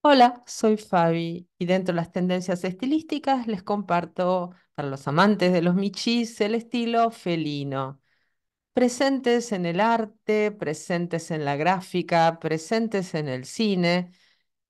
Hola, soy Fabi y dentro de las tendencias estilísticas les comparto para los amantes de los michis el estilo felino. Presentes en el arte, presentes en la gráfica, presentes en el cine,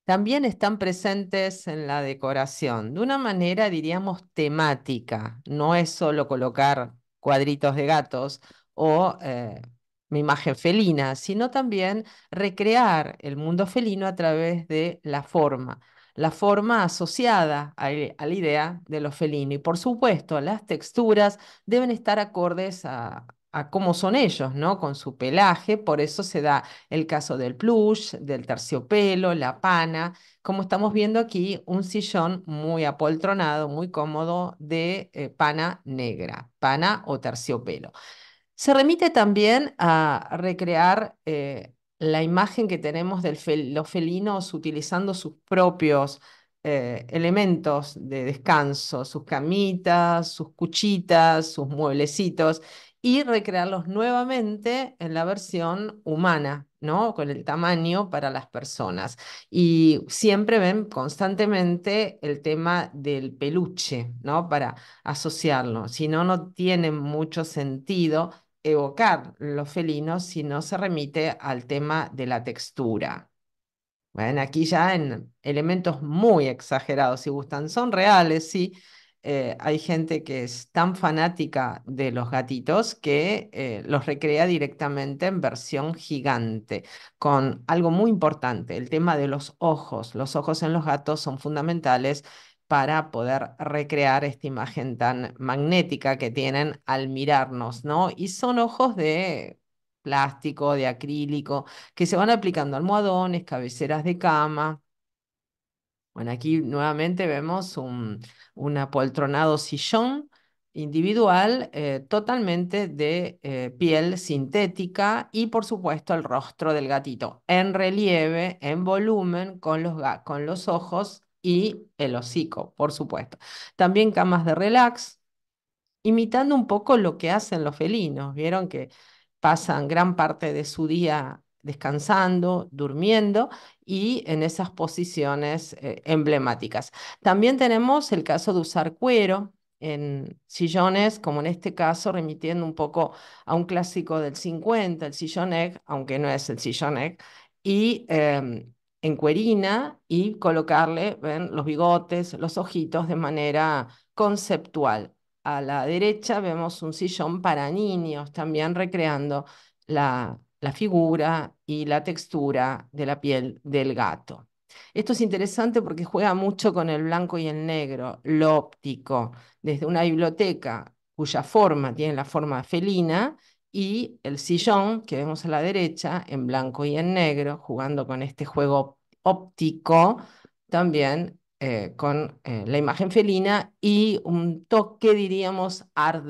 también están presentes en la decoración, de una manera diríamos temática, no es solo colocar cuadritos de gatos o eh, mi imagen felina, sino también recrear el mundo felino a través de la forma, la forma asociada a, e, la idea de lo felino. Y por supuesto, las texturas deben estar acordes a, cómo son ellos, ¿no? Con su pelaje, por eso se da el caso del plush, del terciopelo, la pana, como estamos viendo aquí, un sillón muy apoltronado, muy cómodo de eh, pana negra, pana o terciopelo. Se remite también a recrear eh, la imagen que tenemos de los felinos utilizando sus propios eh, elementos de descanso, sus camitas, sus cuchitas, sus mueblecitos, y recrearlos nuevamente en la versión humana, ¿no? Con el tamaño para las personas. Y siempre ven constantemente el tema del peluche, ¿no? Para asociarlo. Si no, no tiene mucho sentido evocar los felinos si no se remite al tema de la textura. Bueno, aquí ya en elementos muy exagerados, si gustan, son reales, sí. Eh, hay gente que es tan fanática de los gatitos que eh, los recrea directamente en versión gigante, con algo muy importante, el tema de los ojos. Los ojos en los gatos son fundamentales para poder recrear esta imagen tan magnética que tienen al mirarnos, ¿no? Y son ojos de plástico, de acrílico, que se van aplicando almohadones, cabeceras de cama. Bueno, aquí nuevamente vemos un, apoltronado sillón individual eh, totalmente de eh, piel sintética y por supuesto el rostro del gatito en relieve, en volumen, con los, con los ojos y el hocico, por supuesto. También camas de relax, imitando un poco lo que hacen los felinos. Vieron que pasan gran parte de su día descansando, durmiendo y en esas posiciones eh, emblemáticas. También tenemos el caso de usar cuero en sillones, como en este caso, remitiendo un poco a un clásico del 50, el sillón aunque no es el sillón y em, en cuerina y colocarle ¿ven? los bigotes, los ojitos de manera conceptual. A la derecha vemos un sillón para niños, también recreando la figura y la textura de la piel del gato. Esto es interesante porque juega mucho con el blanco y el negro, lo óptico, desde una biblioteca cuya forma tiene la forma felina y el sillón que vemos a la derecha en blanco y en negro, jugando con este juego óptico también eh, con eh, la imagen felina y un toque, diríamos, art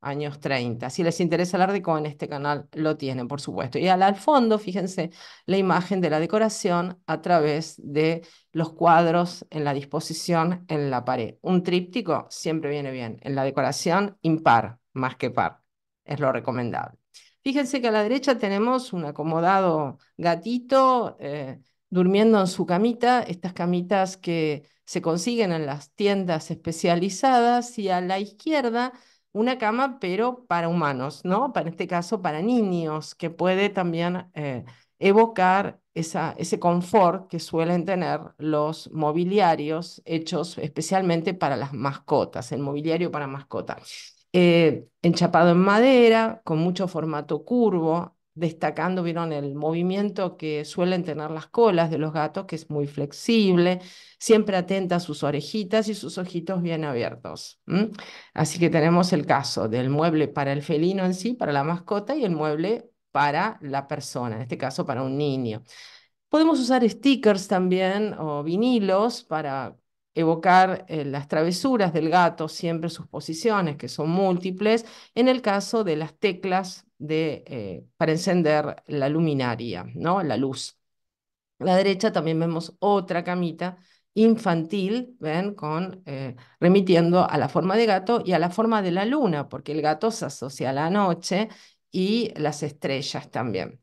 años 30. Si les interesa el art deco, en este canal lo tienen, por supuesto. Y al fondo, fíjense la imagen de la decoración a través de los cuadros en la disposición en la pared. Un tríptico siempre viene bien, en la decoración impar, más que par es lo recomendable. Fíjense que a la derecha tenemos un acomodado gatito eh, durmiendo en su camita, estas camitas que se consiguen en las tiendas especializadas, y a la izquierda una cama, pero para humanos, ¿no? Para este caso, para niños, que puede también eh, evocar ese confort que suelen tener los mobiliarios hechos especialmente para las mascotas, el mobiliario para mascotas. Eh, enchapado en madera, con mucho formato curvo, destacando, vieron, el movimiento que suelen tener las colas de los gatos, que es muy flexible, siempre atenta a sus orejitas y sus ojitos bien abiertos. Así que tenemos el caso del mueble para el felino en sí, para la mascota, y el mueble para la persona, en este caso para un niño. Podemos usar stickers también o vinilos para evocar eh, las travesuras del gato, siempre sus posiciones, que son múltiples, en el caso de las teclas de, eh, para encender la luminaria, ¿no? la luz. A la derecha también vemos otra camita infantil, ¿ven? Con, eh, remitiendo a la forma de gato y a la forma de la luna, porque el gato se asocia a la noche y las estrellas también.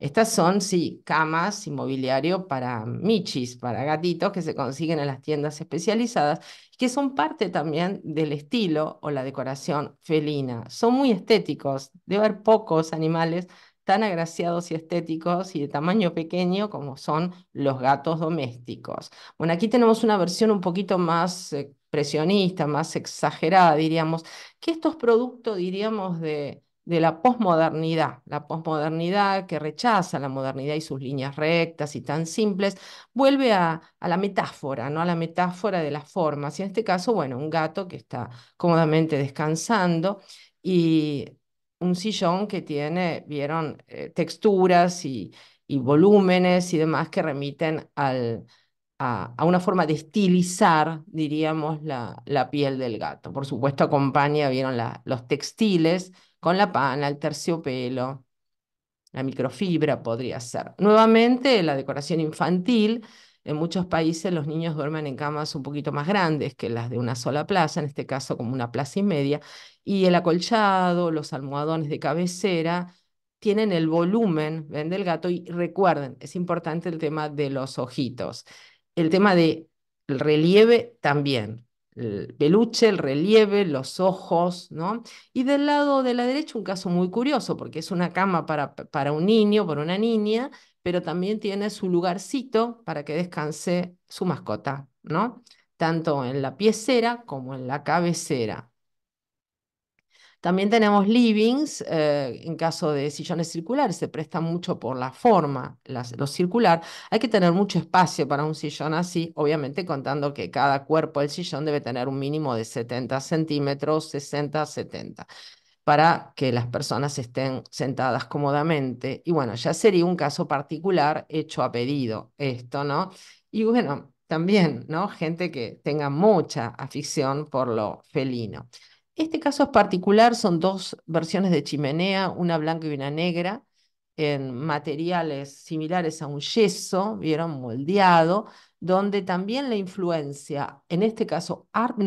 Estas son, sí, camas inmobiliario para michis, para gatitos que se consiguen en las tiendas especializadas, que son parte también del estilo o la decoración felina. Son muy estéticos. Debe haber pocos animales tan agraciados y estéticos y de tamaño pequeño como son los gatos domésticos. Bueno, aquí tenemos una versión un poquito más expresionista, eh, más exagerada, diríamos, que estos productos, diríamos, de de la posmodernidad, la posmodernidad que rechaza la modernidad y sus líneas rectas y tan simples, vuelve a, la metáfora, ¿no? a la metáfora de las formas. Y en este caso, bueno, un gato que está cómodamente descansando y un sillón que tiene, vieron, eh, texturas y, volúmenes y demás que remiten a, una forma de estilizar, diríamos, la, piel del gato. Por supuesto, acompaña, vieron, los textiles con la pana, el terciopelo, la microfibra podría ser. Nuevamente, la decoración infantil. En muchos países los niños duermen en camas un poquito más grandes que las de una sola plaza, en este caso como una plaza y media, y el acolchado, los almohadones de cabecera tienen el volumen, ven del gato, y recuerden, es importante el tema de los ojitos. El tema del de relieve también, el peluche, el relieve, los ojos, ¿no? Y del lado de la derecha un caso muy curioso, porque es una cama para, un niño, para una niña, pero también tiene su lugarcito para que descanse su mascota, ¿no? Tanto en la piecera como en la cabecera. También tenemos livings, eh, en caso de sillones circulares, se presta mucho por la forma, lo circular. Hay que tener mucho espacio para un sillón así, obviamente contando que cada cuerpo del sillón debe tener un mínimo de 70 centímetros, 60, 70 para que las personas estén sentadas cómodamente. Y bueno, ya sería un caso particular hecho a pedido esto, ¿no? Y bueno, también, ¿no? Gente que tenga mucha afición por lo felino. Este caso es particular, son dos versiones de chimenea, una blanca y una negra, en materiales similares a un yeso, vieron, moldeado, donde también la influencia, en este caso Art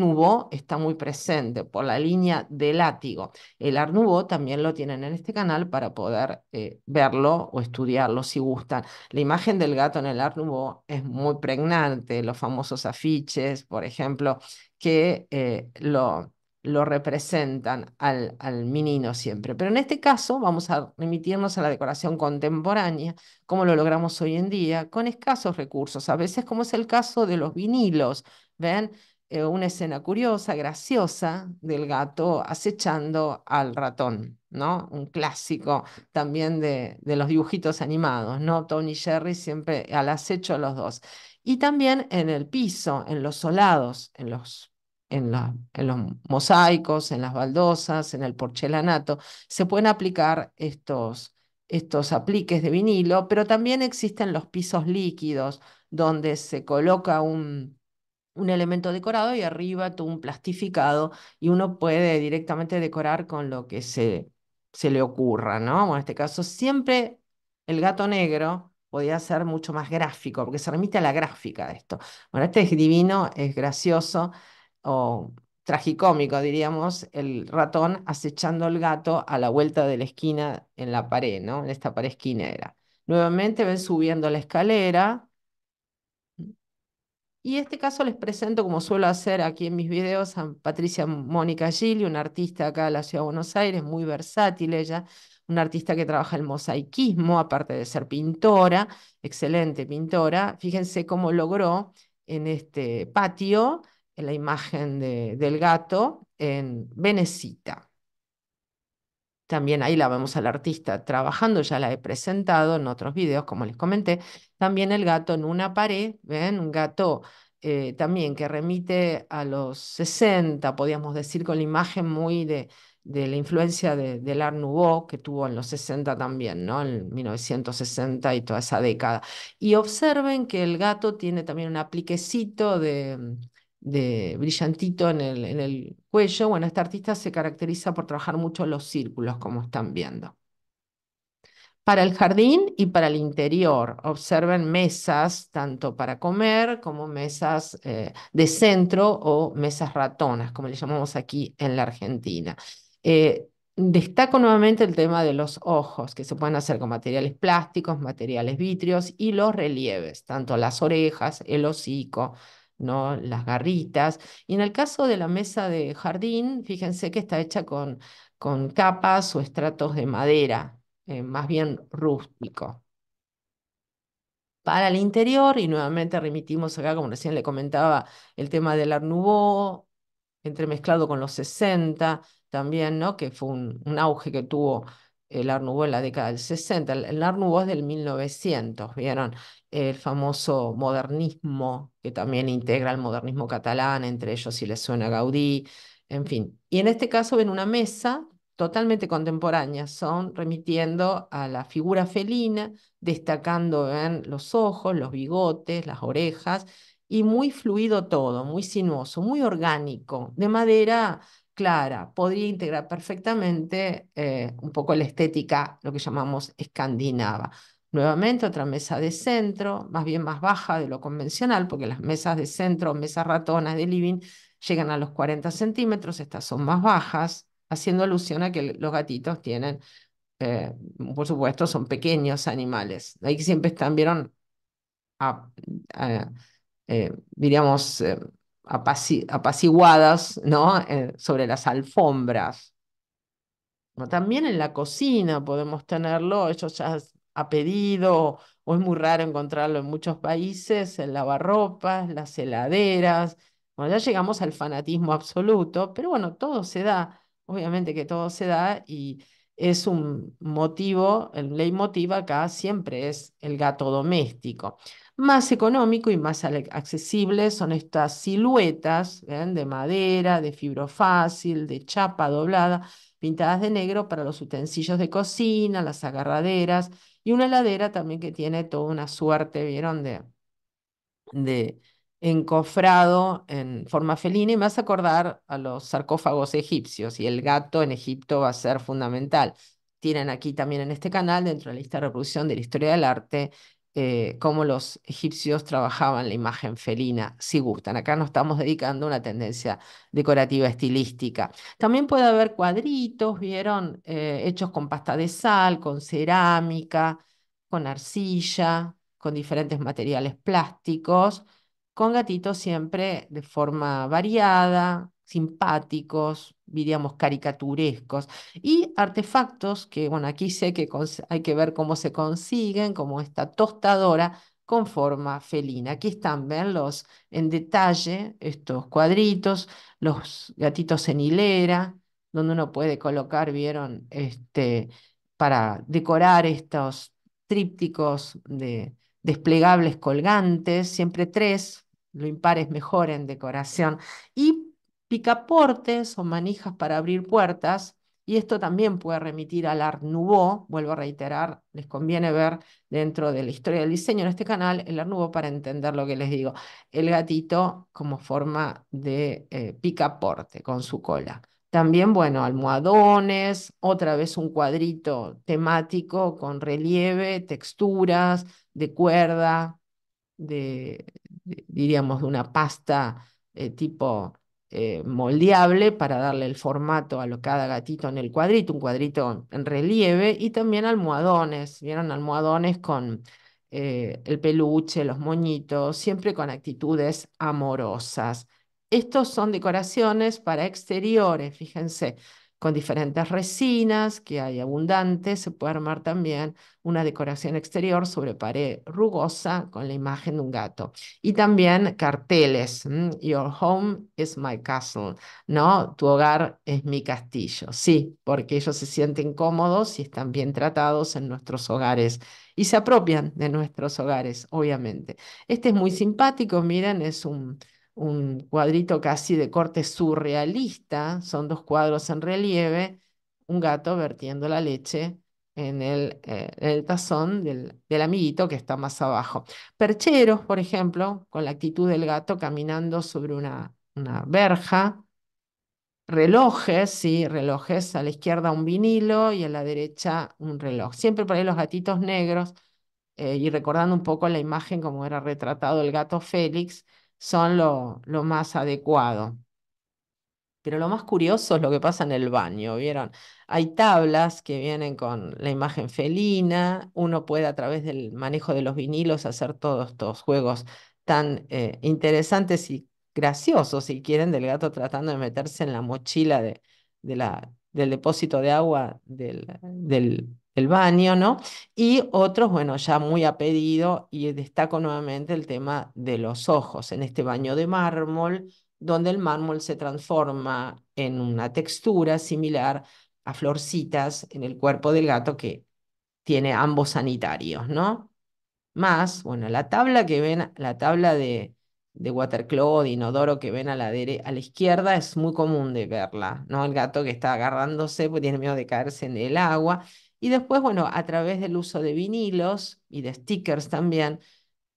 está muy presente por la línea de látigo. El Art también lo tienen en este canal para poder eh, verlo o estudiarlo si gustan. La imagen del gato en el Art es muy pregnante, los famosos afiches, por ejemplo, que eh, lo lo representan al, al menino siempre. Pero en este caso vamos a remitirnos a la decoración contemporánea, como lo logramos hoy en día, con escasos recursos, a veces como es el caso de los vinilos, ¿ven? Eh, una escena curiosa, graciosa, del gato acechando al ratón, ¿no? Un clásico también de, los dibujitos animados, ¿no? Tony y Jerry siempre al acecho los dos. Y también en el piso, en los solados, en los en, los mosaicos, en las baldosas, en el porcelanato, se pueden aplicar estos, estos apliques de vinilo, pero también existen los pisos líquidos, donde se coloca un, elemento decorado y arriba tú un plastificado y uno puede directamente decorar con lo que se, se le ocurra, ¿no? Bueno, en este caso siempre el gato negro podía ser mucho más gráfico, porque se remite a la gráfica de esto. Bueno, este es divino, es gracioso, o tragicómico, diríamos, el ratón acechando al gato a la vuelta de la esquina en la pared, ¿no? En esta pared esquinera. Nuevamente ven subiendo la escalera. Y este caso les presento, como suelo hacer aquí en mis videos, a Patricia Mónica Gili, una artista acá de la Ciudad de Buenos Aires, muy versátil ella, una artista que trabaja el mosaiquismo aparte de ser pintora, excelente pintora. Fíjense cómo logró en este patio la imagen del gato en Venecita. También ahí la vemos al artista trabajando, ya la he presentado en otros videos, como les comenté. También el gato en una pared, ¿ven? Un gato eh, también que remite a los 60, podríamos decir, con la imagen muy de, la influencia de, del Art Nouveau que tuvo en los 60 también, ¿no? En 1960 y toda esa década. Y observen que el gato tiene también un apliquecito de de brillantito en el, en el cuello. Bueno, esta artista se caracteriza por trabajar mucho los círculos, como están viendo. Para el jardín y para el interior, observen mesas tanto para comer como mesas eh, de centro o mesas ratonas, como le llamamos aquí en la Argentina. Eh, destaco nuevamente el tema de los ojos, que se pueden hacer con materiales plásticos, materiales vitrios y los relieves, tanto las orejas, el hocico, las garritas. Y en el caso de la mesa de jardín, fíjense que está hecha con, con capas o estratos de madera, eh, más bien rústico. Para el interior, y nuevamente remitimos acá, como recién le comentaba, el tema del arnubó, entremezclado con los 60, también, ¿no? que fue un auge que tuvo el Art Nouveau en la década del 60. El, el es del 1900, ¿vieron? El famoso modernismo, que también integra el modernismo catalán, entre ellos si les suena Gaudí, en fin. Y en este caso ven una mesa totalmente contemporánea, son remitiendo a la figura felina, destacando en los ojos, los bigotes, las orejas, y muy fluido todo, muy sinuoso, muy orgánico, de madera clara, podría integrar perfectamente eh, un poco la estética, lo que llamamos escandinava. Nuevamente otra mesa de centro, más bien más baja de lo convencional, porque las mesas de centro, mesas ratonas de living, llegan a los 40 centímetros, estas son más bajas, haciendo alusión a que los gatitos tienen, eh, por supuesto, son pequeños animales. Ahí siempre están, vieron, eh, diríamos, apaciguadas ¿no? Eh, sobre las alfombras. ¿No? También en la cocina podemos tenerlo, eso ya ha pedido, o es muy raro encontrarlo en muchos países, en lavarropas, las heladeras. Bueno, ya llegamos al fanatismo absoluto, pero bueno, todo se da, obviamente que todo se da y es un motivo, el motiva acá siempre es el gato doméstico. Más económico y más accesible son estas siluetas de madera, de fibro fácil, de chapa doblada, pintadas de negro para los utensilios de cocina, las agarraderas y una heladera también que tiene toda una suerte, ¿vieron? De, de encofrado en forma felina y más acordar a los sarcófagos egipcios y el gato en Egipto va a ser fundamental. Tienen aquí también en este canal, dentro de la lista de reproducción de la historia del arte, eh, cómo los egipcios trabajaban la imagen felina, si gustan. Acá nos estamos dedicando a una tendencia decorativa estilística. También puede haber cuadritos, vieron, eh, hechos con pasta de sal, con cerámica, con arcilla, con diferentes materiales plásticos, con gatitos siempre de forma variada, simpáticos, diríamos caricaturescos, y artefactos que, bueno, aquí sé que hay que ver cómo se consiguen, como esta tostadora con forma felina. Aquí están, ven en detalle, estos cuadritos, los gatitos en hilera, donde uno puede colocar, vieron, este, para decorar estos trípticos de desplegables colgantes, siempre tres, lo impares mejor en decoración, y picaportes o manijas para abrir puertas, y esto también puede remitir al Art Nouveau, vuelvo a reiterar, les conviene ver dentro de la historia del diseño en este canal el Art Nouveau para entender lo que les digo. El gatito como forma de eh, picaporte con su cola. También, bueno, almohadones, otra vez un cuadrito temático con relieve, texturas, de cuerda, de, diríamos, de una pasta eh, tipo eh, moldeable para darle el formato a lo, cada gatito en el cuadrito, un cuadrito en relieve, y también almohadones, vieron almohadones con eh, el peluche, los moñitos, siempre con actitudes amorosas. Estos son decoraciones para exteriores, fíjense, con diferentes resinas que hay abundantes. Se puede armar también una decoración exterior sobre pared rugosa con la imagen de un gato. Y también carteles. Your home is my castle, ¿no? Tu hogar es mi castillo. Sí, porque ellos se sienten cómodos y están bien tratados en nuestros hogares y se apropian de nuestros hogares, obviamente. Este es muy simpático, miren, es un un cuadrito casi de corte surrealista, son dos cuadros en relieve, un gato vertiendo la leche en el, eh, tazón del, amiguito que está más abajo. Percheros, por ejemplo, con la actitud del gato caminando sobre una, verja. Relojes, sí, relojes, a la izquierda un vinilo y a la derecha un reloj. Siempre por ahí los gatitos negros, eh, y recordando un poco la imagen como era retratado el gato Félix, son lo, más adecuado. Pero lo más curioso es lo que pasa en el baño, ¿vieron? Hay tablas que vienen con la imagen felina, uno puede a través del manejo de los vinilos hacer todos estos juegos tan eh, interesantes y graciosos, si quieren, del gato tratando de meterse en la mochila de, la, del depósito de agua del, del el baño, ¿no? Y otros, bueno, ya muy a pedido, y destaco nuevamente el tema de los ojos, en este baño de mármol, donde el mármol se transforma en una textura similar a florcitas en el cuerpo del gato que tiene ambos sanitarios, ¿no? Más, bueno, la tabla que ven, la tabla de, de waterclaw, de inodoro que ven a la, a la izquierda, es muy común de verla, ¿no? El gato que está agarrándose, pues tiene miedo de caerse en el agua, y después, bueno, a través del uso de vinilos y de stickers también,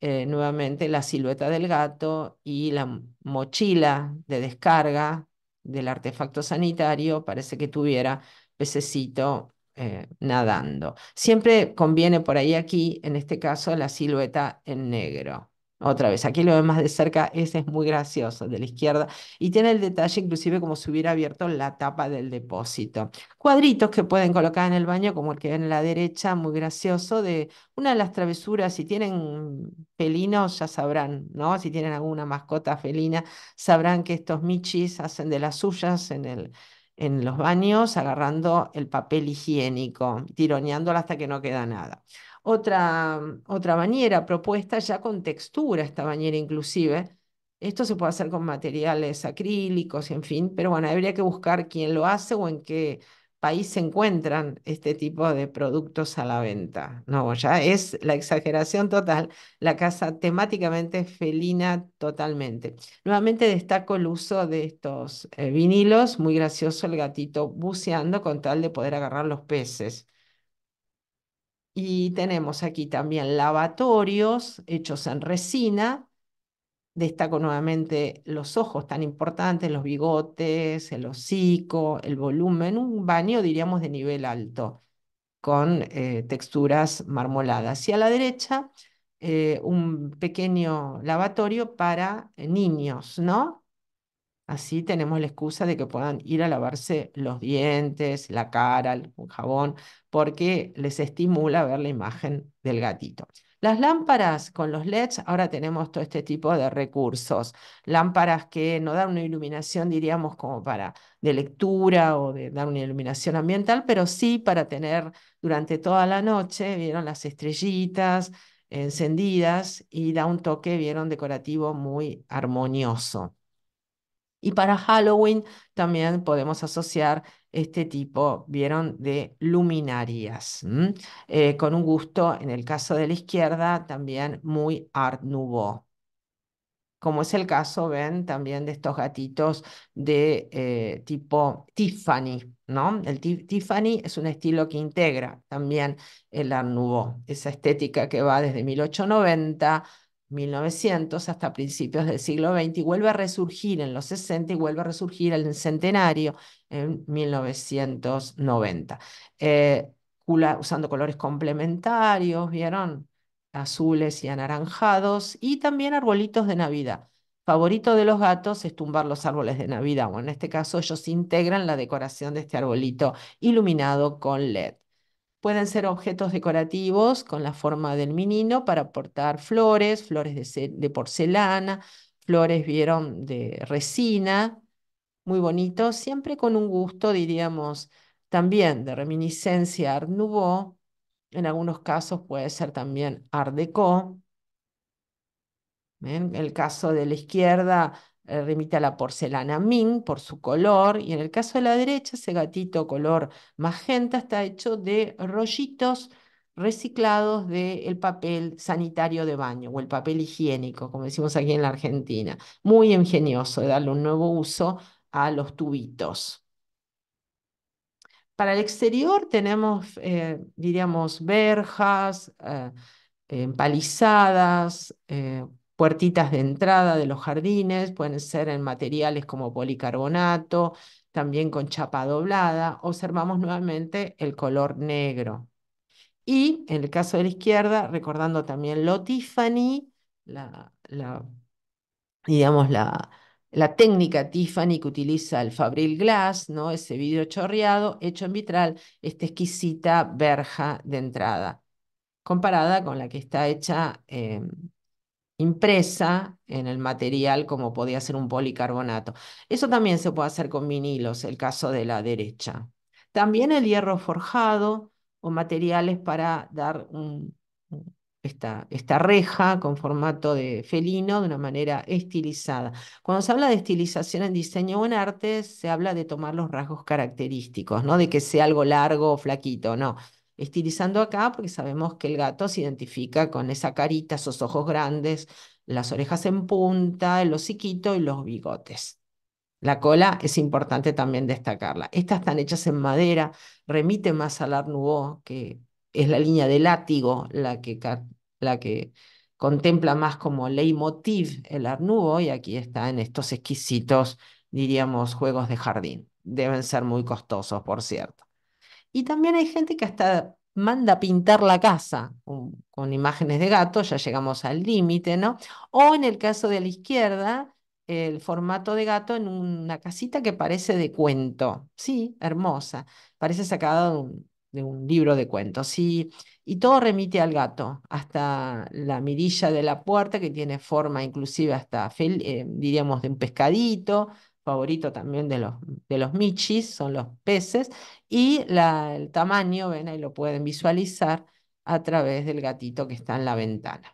eh, nuevamente la silueta del gato y la mochila de descarga del artefacto sanitario, parece que tuviera pececito eh, nadando. Siempre conviene por ahí aquí, en este caso, la silueta en negro. Otra vez, aquí lo ven más de cerca, ese es muy gracioso, de la izquierda, y tiene el detalle inclusive como si hubiera abierto la tapa del depósito. Cuadritos que pueden colocar en el baño, como el que ven en la derecha, muy gracioso, de una de las travesuras, si tienen pelinos, ya sabrán, ¿no? Si tienen alguna mascota felina, sabrán que estos michis hacen de las suyas en en los baños agarrando el papel higiénico, tironeándolo hasta que no queda nada otra, mm, otra bañera propuesta ya con textura, esta bañera inclusive. Esto se puede hacer con materiales acrílicos, en fin, pero bueno, habría que buscar quién lo hace o en qué país se encuentran este tipo de productos a la venta. No, ya es la exageración total, la casa temáticamente felina totalmente. Nuevamente destaco el uso de estos eh, vinilos, muy gracioso el gatito buceando con tal de poder agarrar los peces. Y tenemos aquí también lavatorios hechos en resina. Destaco nuevamente los ojos tan importantes, los bigotes, el hocico, el volumen, un baño diríamos de nivel alto, con eh, texturas marmoladas. Y a la derecha, eh, un pequeño lavatorio para eh, niños, ¿no? Así tenemos la excusa de que puedan ir a lavarse los dientes, la cara, el jabón, porque les estimula ver la imagen del gatito. Las lámparas con los LEDs, ahora tenemos todo este tipo de recursos. Lámparas que no dan una iluminación, diríamos, como para de lectura o de dar una iluminación ambiental, pero sí para tener durante toda la noche, vieron las estrellitas encendidas y da un toque, vieron, decorativo muy armonioso. Y para Halloween también podemos asociar este tipo, vieron, de luminarias, eh, con un gusto, en el caso de la izquierda, también muy art nouveau como es el caso, ven, también de estos gatitos de eh, tipo Tiffany, ¿no? El Tiffany es un estilo que integra también el Art Nouveau, esa estética que va desde 1890 1900 hasta principios del siglo XX y vuelve a resurgir en los 60 y vuelve a resurgir en el centenario en 1990. Eh, usando colores complementarios, ¿vieron? Azules y anaranjados y también arbolitos de Navidad. Favorito de los gatos es tumbar los árboles de Navidad, o en este caso ellos integran la decoración de este arbolito iluminado con LED. Pueden ser objetos decorativos con la forma del menino para portar flores, flores de, porcelana, flores, vieron, de resina, muy bonitos, siempre con un gusto, diríamos, también de reminiscencia Art Nouveau, en algunos casos puede ser también Art Deco. En el caso de la izquierda, eh, remita a la porcelana Ming por su color, y en el caso de la derecha, ese gatito color magenta está hecho de rollitos reciclados del papel sanitario de baño o el papel higiénico, como decimos aquí en la Argentina. Muy ingenioso de darle un nuevo uso a los tubitos. Para el exterior tenemos, eh, diríamos, verjas, eh, empalizadas, puertitas de entrada de los jardines, pueden ser en materiales como policarbonato, también con chapa doblada. Observamos nuevamente el color negro. Y en el caso de la izquierda, recordando también lo Tiffany, la, digamos, la, la técnica Tiffany que utiliza el Fabril Glass, ¿no? ese vidrio chorreado hecho en vitral, esta exquisita verja de entrada, comparada con la que está hecha em, impresa en el material como podía ser un policarbonato. Eso también se puede hacer con vinilos, el caso de la derecha. También el hierro forjado o materiales para dar un, esta, esta reja con formato de felino de una manera estilizada. Cuando se habla de estilización en diseño o en arte, se habla de tomar los rasgos característicos, no de que sea algo largo o flaquito, no, estilizando acá porque sabemos que el gato se identifica con esa carita, esos ojos grandes, las orejas en punta, el hociquito y los bigotes. La cola es importante también destacarla. Estas están hechas en madera, remite más al Art que es la línea de látigo la que, la que contempla más como leitmotiv el Art y aquí está en estos exquisitos, diríamos, juegos de jardín. Deben ser muy costosos, por cierto. Y también hay gente que hasta manda pintar la casa con, imágenes de gatos, ya llegamos al límite, ¿no? O en el caso de la izquierda, el formato de gato en una casita que parece de cuento, sí, hermosa, parece sacada de un, libro de cuentos, sí, y todo remite al gato, hasta la mirilla de la puerta que tiene forma inclusive hasta, eh, diríamos, de un pescadito, favorito también de los, de los michis, son los peces, y el tamaño, ven ahí lo pueden visualizar a través del gatito que está en la ventana.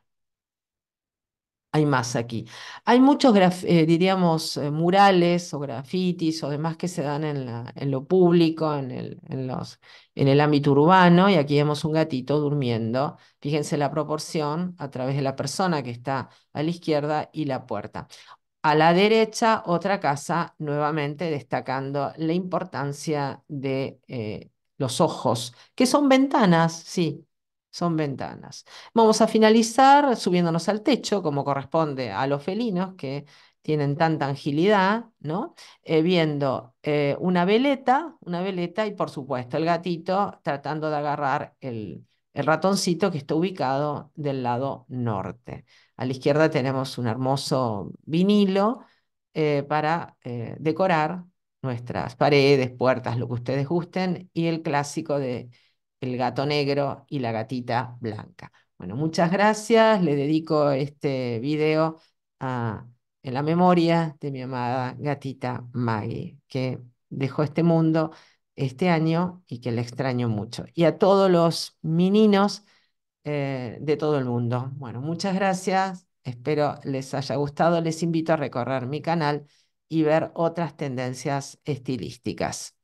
Hay más aquí. Hay muchos, eh, diríamos, eh, murales o grafitis o demás que se dan en, la, en lo público, en el, en, los, en el ámbito urbano, y aquí vemos un gatito durmiendo. Fíjense la proporción a través de la persona que está a la izquierda y la puerta. A la derecha, otra casa, nuevamente destacando la importancia de eh, los ojos, que son ventanas, sí, son ventanas. Vamos a finalizar subiéndonos al techo, como corresponde a los felinos que tienen tanta agilidad, ¿no? Eh, viendo eh, una veleta, una veleta y por supuesto el gatito tratando de agarrar el, el ratoncito que está ubicado del lado norte. A la izquierda tenemos un hermoso vinilo eh, para eh, decorar nuestras paredes, puertas, lo que ustedes gusten, y el clásico de el gato negro y la gatita blanca. Bueno, muchas gracias. Le dedico este video en la memoria de mi amada gatita Maggie, que dejó este mundo este año y que le extraño mucho. Y a todos los meninos eh, de todo el mundo. Bueno, muchas gracias. Espero les haya gustado. Les invito a recorrer mi canal y ver otras tendencias estilísticas.